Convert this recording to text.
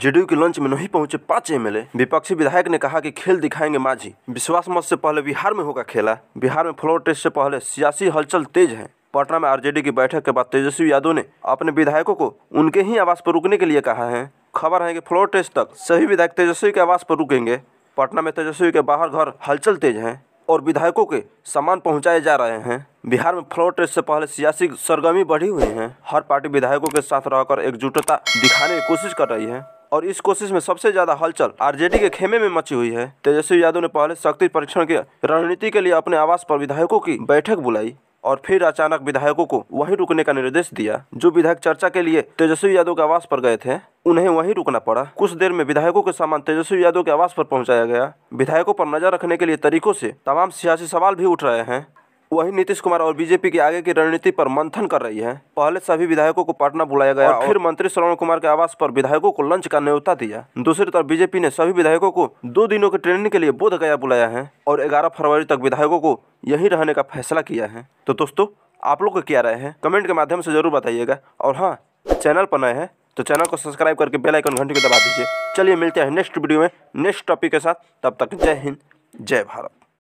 JDU के lunch में नहीं पहुंचे पांच एमएलए विपक्षी विधायक ने कहा कि खेल दिखाएंगे माझी विश्वास मत से पहले बिहार में होगा खेला बिहार में फ्लोर टेस्ट से पहले सियासी हलचल तेज है पटना में आरजेडी की बैठक के बाद तेजस्वी यादव ने अपने विधायकों को उनके ही आवास पर रुकने के लिए कहा है खबर है की फ्लोर टेस्ट तक सभी विधायक तेजस्वी के आवास पर रुकेंगे पटना में तेजस्वी के बाहर घर हलचल तेज है और विधायकों के सामान पहुंचाए जा रहे हैं बिहार में फ्लोर टेस्ट से पहले सियासी सरगर्मी बढ़ी हुई है हर पार्टी विधायकों के साथ रहकर एकजुटता दिखाने की कोशिश कर रही है और इस कोशिश में सबसे ज्यादा हलचल आरजेडी के खेमे में मची हुई है तेजस्वी यादव ने पहले शक्ति परीक्षण की रणनीति के लिए अपने आवास पर विधायकों की बैठक बुलाई और फिर अचानक विधायकों को वहीं रुकने का निर्देश दिया जो विधायक चर्चा के लिए तेजस्वी यादव के आवास पर गए थे उन्हें वहीं रुकना पड़ा कुछ देर में विधायकों के सामान तेजस्वी यादव के आवास पर पहुंचाया गया विधायकों पर नजर रखने के लिए तरीकों से तमाम सियासी सवाल भी उठ रहे हैं वहीं नीतीश कुमार और बीजेपी की आगे की रणनीति पर मंथन कर रही है पहले सभी विधायकों को पटना बुलाया गया और फिर मंत्री श्रवण कुमार के आवास पर विधायकों को लंच का न्यौता दिया दूसरी तरफ बीजेपी ने सभी विधायकों को दो दिनों की ट्रेनिंग के लिए बोध गया बुलाया है और ग्यारह फरवरी तक विधायकों को यही रहने का फैसला किया है तो दोस्तों आप लोग क्या राय है कमेंट के माध्यम से जरूर बताइएगा और हाँ चैनल पर नए हैं तो चैनल को सब्सक्राइब करके बेल आइकन घंटी को दबा दीजिए चलिए मिलते हैं नेक्स्ट वीडियो में नेक्स्ट टॉपिक के साथ तब तक जय हिंद जय भारत